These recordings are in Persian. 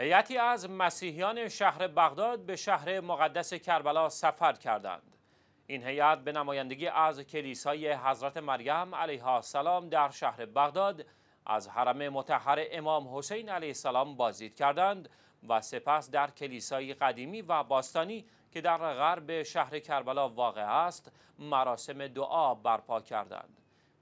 هیئتی از مسیحیان شهر بغداد به شهر مقدس کربلا سفر کردند این هیئت به نمایندگی از کلیسای حضرت مریم علیها السلام در شهر بغداد از حرم متحر امام حسین علیه السلام بازدید کردند و سپس در کلیسای قدیمی و باستانی که در غرب شهر کربلا واقع است مراسم دعا برپا کردند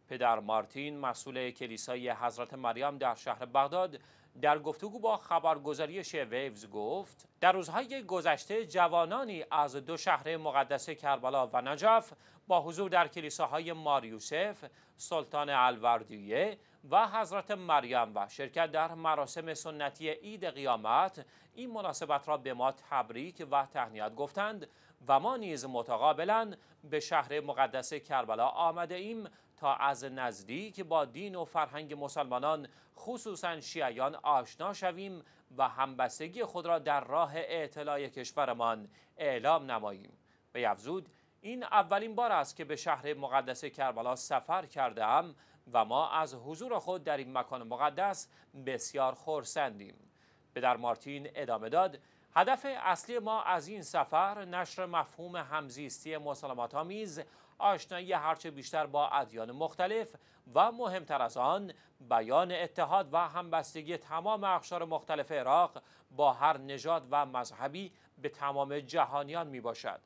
پدر مارتین مسئول کلیسای حضرت مریم در شهر بغداد در گفتگو با خبرگزاری ویوز گفت در روزهای گذشته جوانانی از دو شهر مقدس کربلا و نجف با حضور در کلیساهای ماریوسف، سلطان الوردیه و حضرت مریم و شرکت در مراسم سنتی عید قیامت این مناسبت را به ما تبریک و تهنیت گفتند و ما نیز متقابلا به شهر مقدس کربلا آمده ایم تا از نزدیک با دین و فرهنگ مسلمانان خصوصا شیعیان آشنا شویم و همبستگی خود را در راه اعتلاع کشورمان اعلام نماییم به افزود این اولین بار است که به شهر مقدس کربلا سفر کرده ام و ما از حضور خود در این مکان مقدس بسیار خورسندیم به در مارتین ادامه داد هدف اصلی ما از این سفر نشر مفهوم همزیستی مسالمت آمیز آشنایی هرچه بیشتر با ادیان مختلف و مهمتر از آن بیان اتحاد و همبستگی تمام اخشار مختلف عراق با هر نژاد و مذهبی به تمام جهانیان می باشد.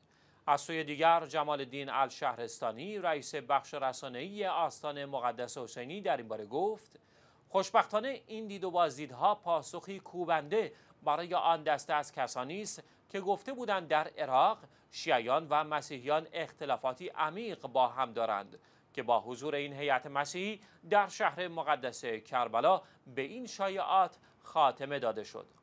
از سوی دیگر جمال دین الشهرستانی رئیس بخش رسانهی آستان مقدس حسینی در این باره گفت خوشبختانه این دید و بازدیدها پاسخی کوبنده برای آن دسته از کسانی است که گفته بودند در عراق شیعیان و مسیحیان اختلافاتی عمیق با هم دارند که با حضور این هیئت مسیحی در شهر مقدس کربلا به این شایعات خاتمه داده شد